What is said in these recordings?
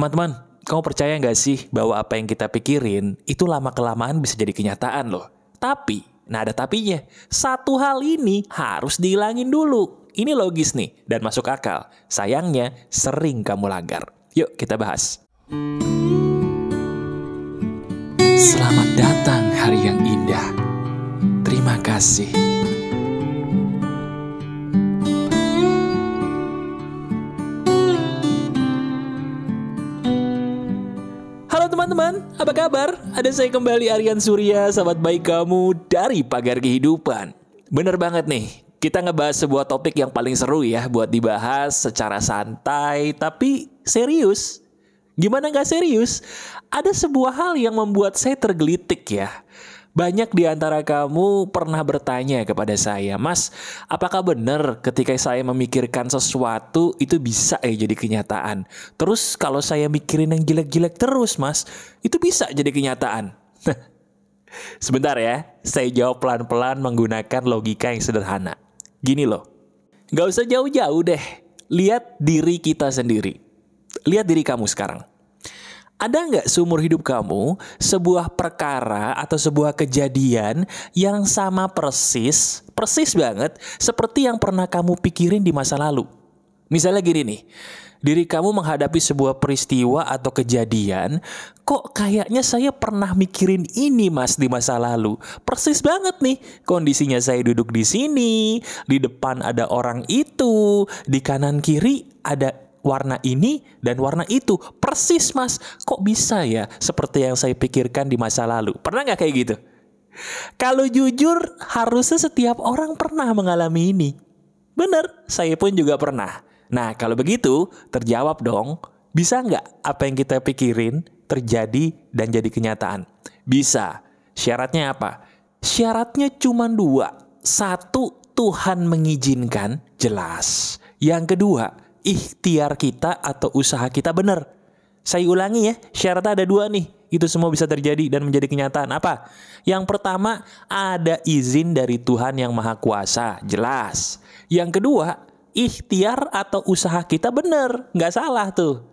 Teman-teman, kamu percaya nggak sih bahwa apa yang kita pikirin itu lama-kelamaan bisa jadi kenyataan loh? Tapi, nah ada tapinya, satu hal ini harus dihilangin dulu. Ini logis nih dan masuk akal. Sayangnya, sering kamu langgar. Yuk kita bahas. Selamat datang hari yang indah. Terima kasih teman-teman, apa kabar? Ada saya kembali Aryan Surya, sahabat baik kamu dari Pagar Kehidupan. Bener banget nih, kita ngebahas sebuah topik yang paling seru ya buat dibahas secara santai tapi serius. Gimana nggak serius? Ada sebuah hal yang membuat saya tergelitik ya. Banyak di antara kamu pernah bertanya kepada saya, Mas, apakah benar ketika saya memikirkan sesuatu itu bisa ya jadi kenyataan? Terus kalau saya mikirin yang jelek-jelek terus, Mas, itu bisa jadi kenyataan? Sebentar ya, saya jawab pelan-pelan menggunakan logika yang sederhana. Gini loh, gak usah jauh-jauh deh, lihat diri kita sendiri. Lihat diri kamu sekarang. Ada nggak seumur hidup kamu sebuah perkara atau sebuah kejadian yang sama persis, persis banget seperti yang pernah kamu pikirin di masa lalu? Misalnya gini nih, diri kamu menghadapi sebuah peristiwa atau kejadian, kok kayaknya saya pernah mikirin ini mas di masa lalu. Persis banget nih, kondisinya saya duduk di sini, di depan ada orang itu, di kanan kiri ada warna ini dan warna itu. Persis mas, kok bisa ya seperti yang saya pikirkan di masa lalu. Pernah nggak kayak gitu? Kalau jujur, harusnya setiap orang pernah mengalami ini. Bener, saya pun juga pernah. Nah, kalau begitu, terjawab dong, bisa nggak apa yang kita pikirin terjadi dan jadi kenyataan? Bisa. Syaratnya apa? Syaratnya cuma dua. Satu, Tuhan mengizinkan, jelas. Yang kedua, ikhtiar kita atau usaha kita benar. Saya ulangi ya, syaratnya ada dua nih. Itu semua bisa terjadi dan menjadi kenyataan. Apa? Yang pertama, ada izin dari Tuhan yang Maha Kuasa. Jelas. Yang kedua, ikhtiar atau usaha kita benar. Nggak salah tuh.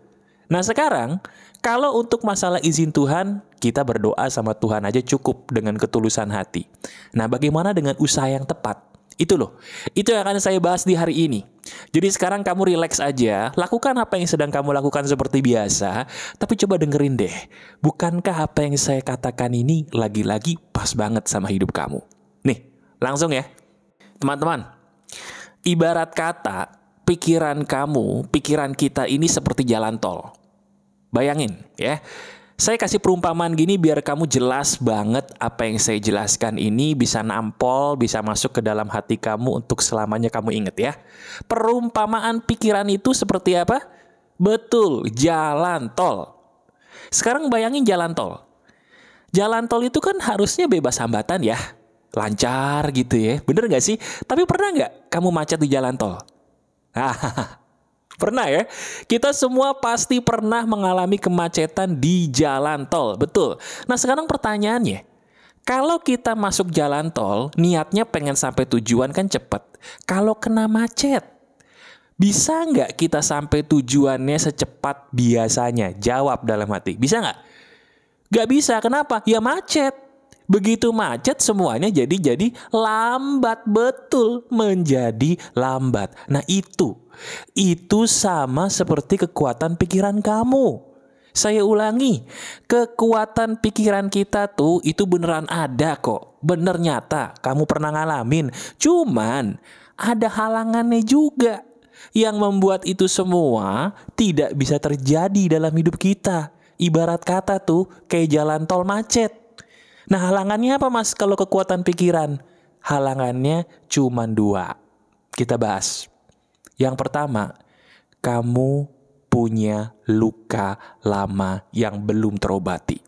Nah sekarang, kalau untuk masalah izin Tuhan, kita berdoa sama Tuhan aja cukup dengan ketulusan hati. Nah bagaimana dengan usaha yang tepat? Itu loh. Itu yang akan saya bahas di hari ini. Jadi sekarang kamu relax aja, lakukan apa yang sedang kamu lakukan seperti biasa, tapi coba dengerin deh. Bukankah apa yang saya katakan ini lagi-lagi pas banget sama hidup kamu? Nih, langsung ya. Teman-teman, ibarat kata pikiran kamu, pikiran kita ini seperti jalan tol. Bayangin ya saya kasih perumpamaan gini biar kamu jelas banget apa yang saya jelaskan ini bisa nampol, bisa masuk ke dalam hati kamu untuk selamanya kamu inget ya. Perumpamaan pikiran itu seperti apa? Betul, jalan tol. Sekarang bayangin jalan tol. Jalan tol itu kan harusnya bebas hambatan ya. Lancar gitu ya, bener nggak sih? Tapi pernah nggak kamu macet di jalan tol? Ah, Pernah ya? Kita semua pasti pernah mengalami kemacetan di jalan tol, betul. Nah sekarang pertanyaannya, kalau kita masuk jalan tol, niatnya pengen sampai tujuan kan cepat. Kalau kena macet, bisa nggak kita sampai tujuannya secepat biasanya? Jawab dalam hati. Bisa nggak? Nggak bisa. Kenapa? Ya macet. Begitu macet semuanya jadi jadi lambat betul menjadi lambat. Nah itu, itu sama seperti kekuatan pikiran kamu. Saya ulangi, kekuatan pikiran kita tuh itu beneran ada kok. Bener nyata, kamu pernah ngalamin. Cuman ada halangannya juga yang membuat itu semua tidak bisa terjadi dalam hidup kita. Ibarat kata tuh kayak jalan tol macet Nah, halangannya apa Mas kalau kekuatan pikiran? Halangannya cuma dua. Kita bahas. Yang pertama, kamu punya luka lama yang belum terobati.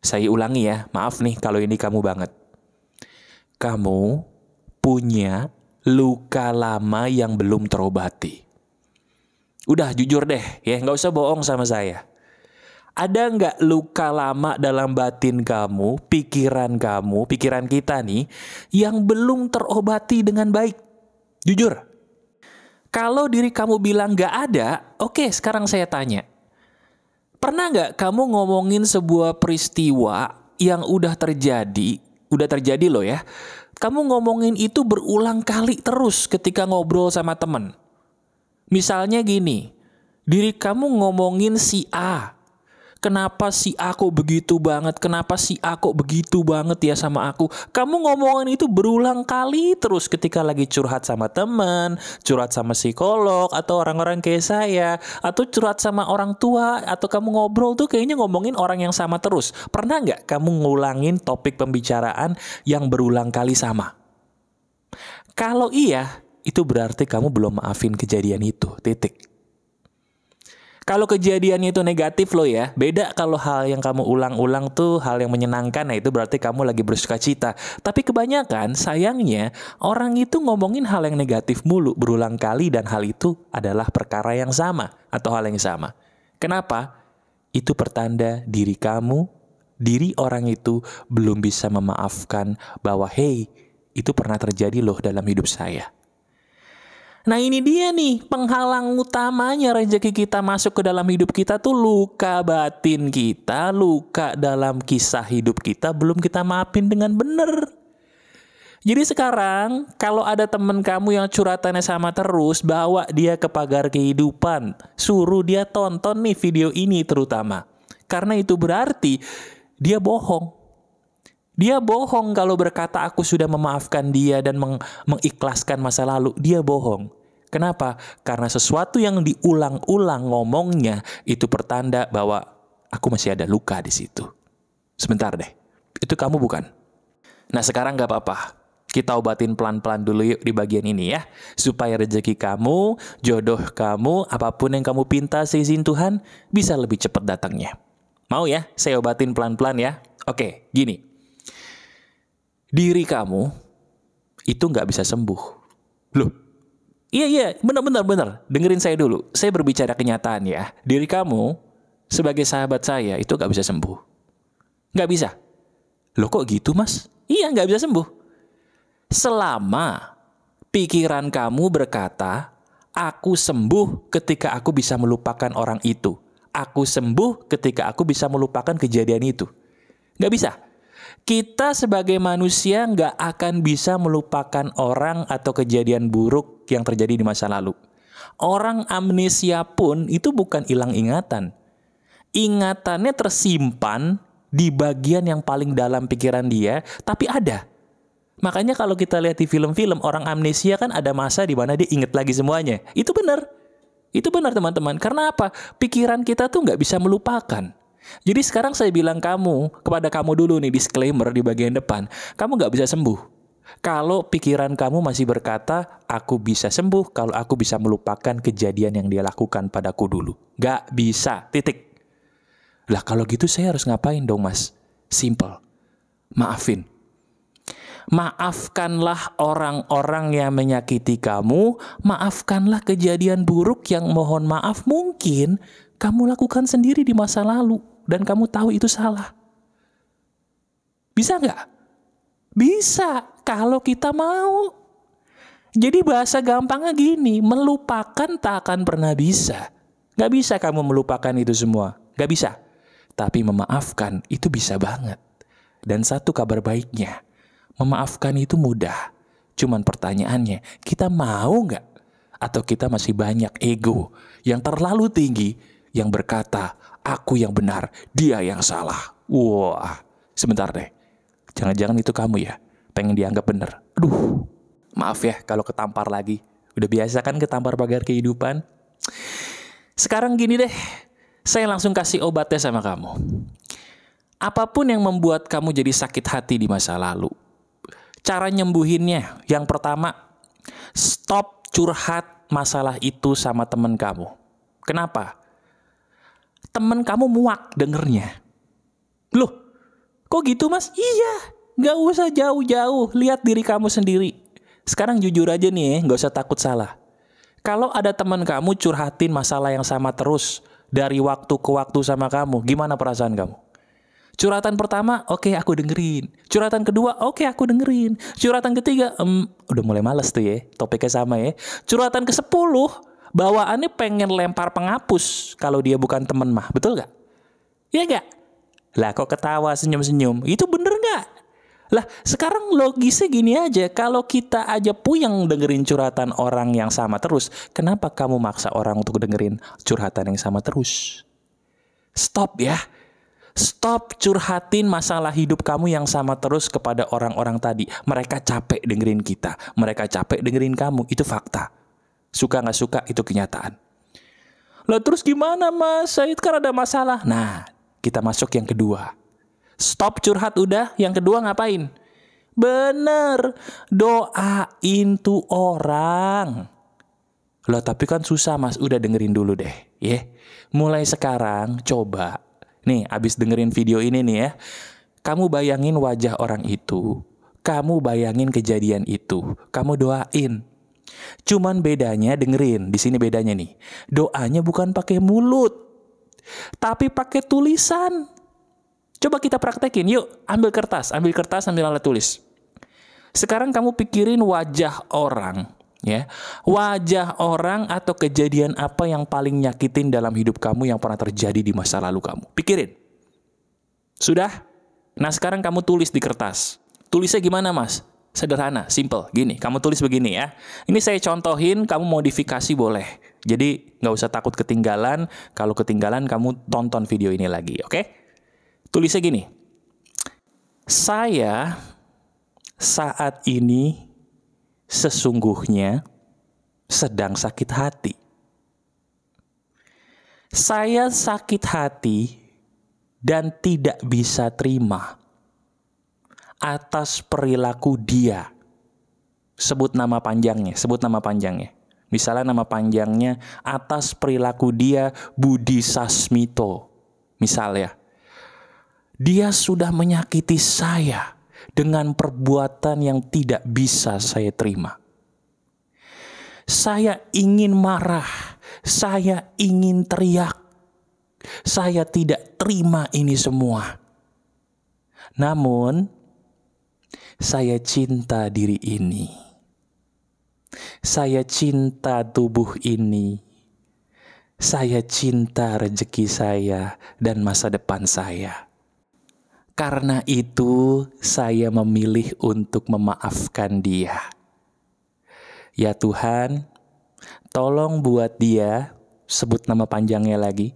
Saya ulangi ya, maaf nih kalau ini kamu banget. Kamu punya luka lama yang belum terobati. Udah jujur deh, ya nggak usah bohong sama saya ada nggak luka lama dalam batin kamu, pikiran kamu, pikiran kita nih, yang belum terobati dengan baik? Jujur. Kalau diri kamu bilang nggak ada, oke okay, sekarang saya tanya. Pernah nggak kamu ngomongin sebuah peristiwa yang udah terjadi, udah terjadi loh ya, kamu ngomongin itu berulang kali terus ketika ngobrol sama temen. Misalnya gini, diri kamu ngomongin si A, Kenapa si aku begitu banget? Kenapa si aku begitu banget ya sama aku? Kamu ngomongan itu berulang kali terus ketika lagi curhat sama teman, curhat sama psikolog atau orang-orang kayak saya atau curhat sama orang tua atau kamu ngobrol tuh kayaknya ngomongin orang yang sama terus. Pernah nggak kamu ngulangin topik pembicaraan yang berulang kali sama? Kalau iya, itu berarti kamu belum maafin kejadian itu. Titik. Kalau kejadiannya itu negatif loh ya, beda kalau hal yang kamu ulang-ulang tuh hal yang menyenangkan, nah itu berarti kamu lagi bersuka cita. Tapi kebanyakan sayangnya orang itu ngomongin hal yang negatif mulu berulang kali dan hal itu adalah perkara yang sama atau hal yang sama. Kenapa? Itu pertanda diri kamu, diri orang itu belum bisa memaafkan bahwa hey, itu pernah terjadi loh dalam hidup saya. Nah ini dia nih penghalang utamanya rezeki kita masuk ke dalam hidup kita tuh luka batin kita, luka dalam kisah hidup kita belum kita maafin dengan benar. Jadi sekarang kalau ada temen kamu yang curhatannya sama terus, bawa dia ke pagar kehidupan. Suruh dia tonton nih video ini terutama. Karena itu berarti dia bohong. Dia bohong kalau berkata aku sudah memaafkan dia dan meng mengikhlaskan masa lalu. Dia bohong. Kenapa? Karena sesuatu yang diulang-ulang ngomongnya itu pertanda bahwa aku masih ada luka di situ. Sebentar deh, itu kamu bukan. Nah sekarang nggak apa-apa, kita obatin pelan-pelan dulu yuk di bagian ini ya. Supaya rezeki kamu, jodoh kamu, apapun yang kamu pinta seizin Tuhan, bisa lebih cepat datangnya. Mau ya, saya obatin pelan-pelan ya. Oke, gini. Diri kamu itu nggak bisa sembuh. Loh, Iya iya, benar benar benar. Dengerin saya dulu. Saya berbicara kenyataan ya. Diri kamu sebagai sahabat saya itu gak bisa sembuh. Gak bisa. Loh kok gitu mas? Iya gak bisa sembuh. Selama pikiran kamu berkata, aku sembuh ketika aku bisa melupakan orang itu. Aku sembuh ketika aku bisa melupakan kejadian itu. Gak bisa kita sebagai manusia nggak akan bisa melupakan orang atau kejadian buruk yang terjadi di masa lalu. Orang amnesia pun itu bukan hilang ingatan. Ingatannya tersimpan di bagian yang paling dalam pikiran dia, tapi ada. Makanya kalau kita lihat di film-film, orang amnesia kan ada masa di mana dia inget lagi semuanya. Itu benar. Itu benar teman-teman. Karena apa? Pikiran kita tuh nggak bisa melupakan. Jadi sekarang saya bilang kamu, kepada kamu dulu nih disclaimer di bagian depan, kamu nggak bisa sembuh. Kalau pikiran kamu masih berkata, aku bisa sembuh kalau aku bisa melupakan kejadian yang dia lakukan padaku dulu. Gak bisa, titik. Lah kalau gitu saya harus ngapain dong mas? Simple, maafin. Maafkanlah orang-orang yang menyakiti kamu, maafkanlah kejadian buruk yang mohon maaf mungkin kamu lakukan sendiri di masa lalu dan kamu tahu itu salah. Bisa nggak? Bisa, kalau kita mau. Jadi bahasa gampangnya gini, melupakan tak akan pernah bisa. Nggak bisa kamu melupakan itu semua, nggak bisa. Tapi memaafkan itu bisa banget. Dan satu kabar baiknya, memaafkan itu mudah. Cuman pertanyaannya, kita mau nggak? Atau kita masih banyak ego yang terlalu tinggi yang berkata, Aku yang benar, dia yang salah. Wah, sebentar deh. Jangan-jangan itu kamu ya, pengen dianggap benar. Aduh, maaf ya kalau ketampar lagi. Udah biasa kan ketampar pagar kehidupan? Sekarang gini deh, saya langsung kasih obatnya sama kamu. Apapun yang membuat kamu jadi sakit hati di masa lalu, cara nyembuhinnya yang pertama, stop curhat masalah itu sama temen kamu. Kenapa? temen kamu muak dengernya. Loh, kok gitu mas? Iya, gak usah jauh-jauh, lihat diri kamu sendiri. Sekarang jujur aja nih, gak usah takut salah. Kalau ada teman kamu curhatin masalah yang sama terus, dari waktu ke waktu sama kamu, gimana perasaan kamu? Curhatan pertama, oke okay, aku dengerin. Curhatan kedua, oke okay, aku dengerin. Curhatan ketiga, um, udah mulai males tuh ya, topiknya sama ya. Curhatan ke sepuluh, bawaannya pengen lempar penghapus kalau dia bukan temen mah. Betul gak? Iya gak? Lah kok ketawa senyum-senyum? Itu bener gak? Lah sekarang logisnya gini aja. Kalau kita aja puyeng dengerin curhatan orang yang sama terus. Kenapa kamu maksa orang untuk dengerin curhatan yang sama terus? Stop ya. Stop curhatin masalah hidup kamu yang sama terus kepada orang-orang tadi. Mereka capek dengerin kita. Mereka capek dengerin kamu. Itu fakta. Suka nggak suka itu kenyataan. lo terus gimana Mas Said kan ada masalah. Nah, kita masuk yang kedua. Stop curhat udah, yang kedua ngapain? Bener, doain tuh orang. Loh tapi kan susah mas, udah dengerin dulu deh. ya. Yeah. Mulai sekarang coba. Nih, abis dengerin video ini nih ya. Kamu bayangin wajah orang itu. Kamu bayangin kejadian itu. Kamu doain. Cuman bedanya dengerin, di sini bedanya nih. Doanya bukan pakai mulut, tapi pakai tulisan. Coba kita praktekin, yuk ambil kertas, ambil kertas, sambil alat tulis. Sekarang kamu pikirin wajah orang, ya. Wajah orang atau kejadian apa yang paling nyakitin dalam hidup kamu yang pernah terjadi di masa lalu kamu. Pikirin. Sudah? Nah, sekarang kamu tulis di kertas. Tulisnya gimana, Mas? sederhana, simple. Gini, kamu tulis begini ya. Ini saya contohin, kamu modifikasi boleh. Jadi nggak usah takut ketinggalan. Kalau ketinggalan, kamu tonton video ini lagi, oke? Okay? Tulisnya gini. Saya saat ini sesungguhnya sedang sakit hati. Saya sakit hati dan tidak bisa terima atas perilaku dia. Sebut nama panjangnya, sebut nama panjangnya. Misalnya nama panjangnya atas perilaku dia Budi Sasmito. Misalnya, dia sudah menyakiti saya dengan perbuatan yang tidak bisa saya terima. Saya ingin marah, saya ingin teriak, saya tidak terima ini semua. Namun, saya cinta diri ini. Saya cinta tubuh ini. Saya cinta rezeki saya dan masa depan saya. Karena itu, saya memilih untuk memaafkan dia. Ya Tuhan, tolong buat dia, sebut nama panjangnya lagi.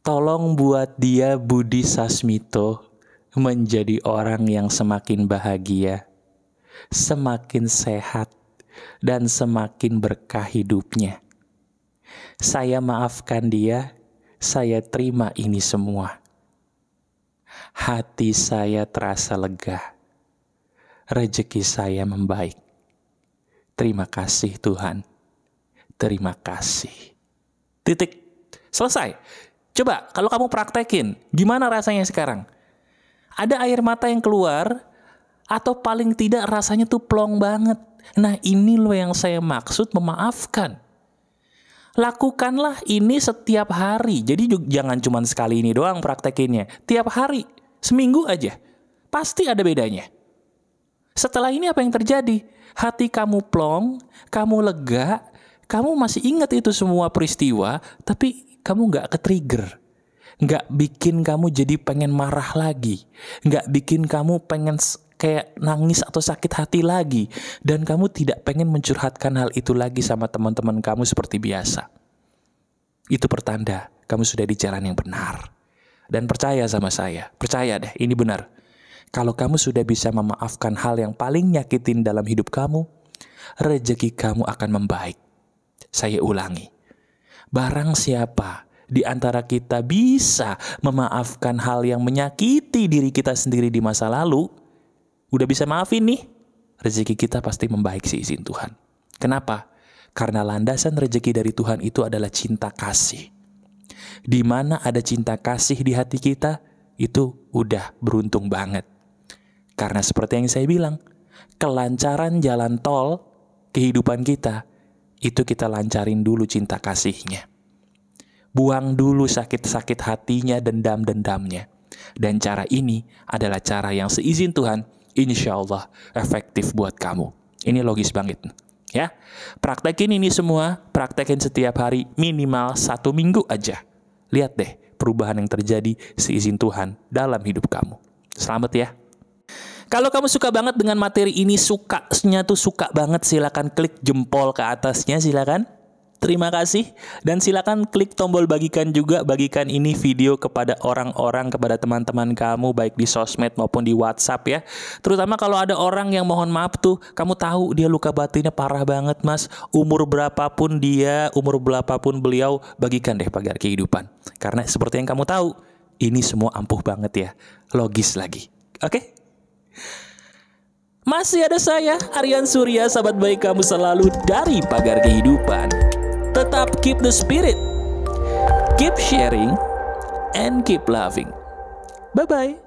Tolong buat dia Budi Sasmito menjadi orang yang semakin bahagia, semakin sehat, dan semakin berkah hidupnya. Saya maafkan dia, saya terima ini semua. Hati saya terasa lega, rejeki saya membaik. Terima kasih Tuhan, terima kasih. Titik, selesai. Coba kalau kamu praktekin, gimana rasanya sekarang? ada air mata yang keluar atau paling tidak rasanya tuh plong banget. Nah, ini loh yang saya maksud memaafkan. Lakukanlah ini setiap hari. Jadi jangan cuma sekali ini doang praktekinnya. Tiap hari, seminggu aja. Pasti ada bedanya. Setelah ini apa yang terjadi? Hati kamu plong, kamu lega, kamu masih ingat itu semua peristiwa, tapi kamu nggak ke-trigger nggak bikin kamu jadi pengen marah lagi, nggak bikin kamu pengen kayak nangis atau sakit hati lagi, dan kamu tidak pengen mencurhatkan hal itu lagi sama teman-teman kamu seperti biasa. Itu pertanda kamu sudah di jalan yang benar. Dan percaya sama saya, percaya deh, ini benar. Kalau kamu sudah bisa memaafkan hal yang paling nyakitin dalam hidup kamu, rezeki kamu akan membaik. Saya ulangi, barang siapa di antara kita bisa memaafkan hal yang menyakiti diri kita sendiri di masa lalu, udah bisa maafin nih, rezeki kita pasti membaik izin Tuhan. Kenapa? Karena landasan rezeki dari Tuhan itu adalah cinta kasih. Di mana ada cinta kasih di hati kita, itu udah beruntung banget. Karena seperti yang saya bilang, kelancaran jalan tol kehidupan kita, itu kita lancarin dulu cinta kasihnya. Buang dulu sakit-sakit hatinya, dendam-dendamnya. Dan cara ini adalah cara yang seizin Tuhan, insya Allah efektif buat kamu. Ini logis banget. Ya, praktekin ini semua, praktekin setiap hari minimal satu minggu aja. Lihat deh perubahan yang terjadi seizin Tuhan dalam hidup kamu. Selamat ya. Kalau kamu suka banget dengan materi ini, suka tuh suka banget, silakan klik jempol ke atasnya, silakan. Terima kasih dan silakan klik tombol bagikan juga bagikan ini video kepada orang-orang kepada teman-teman kamu baik di sosmed maupun di WhatsApp ya. Terutama kalau ada orang yang mohon maaf tuh kamu tahu dia luka batinnya parah banget Mas. Umur berapapun dia, umur berapapun beliau bagikan deh pagar kehidupan. Karena seperti yang kamu tahu, ini semua ampuh banget ya. Logis lagi. Oke? Okay? Masih ada saya, Aryan Surya, sahabat baik kamu selalu dari pagar kehidupan. Tetap keep the spirit. Keep sharing and keep loving. Bye-bye.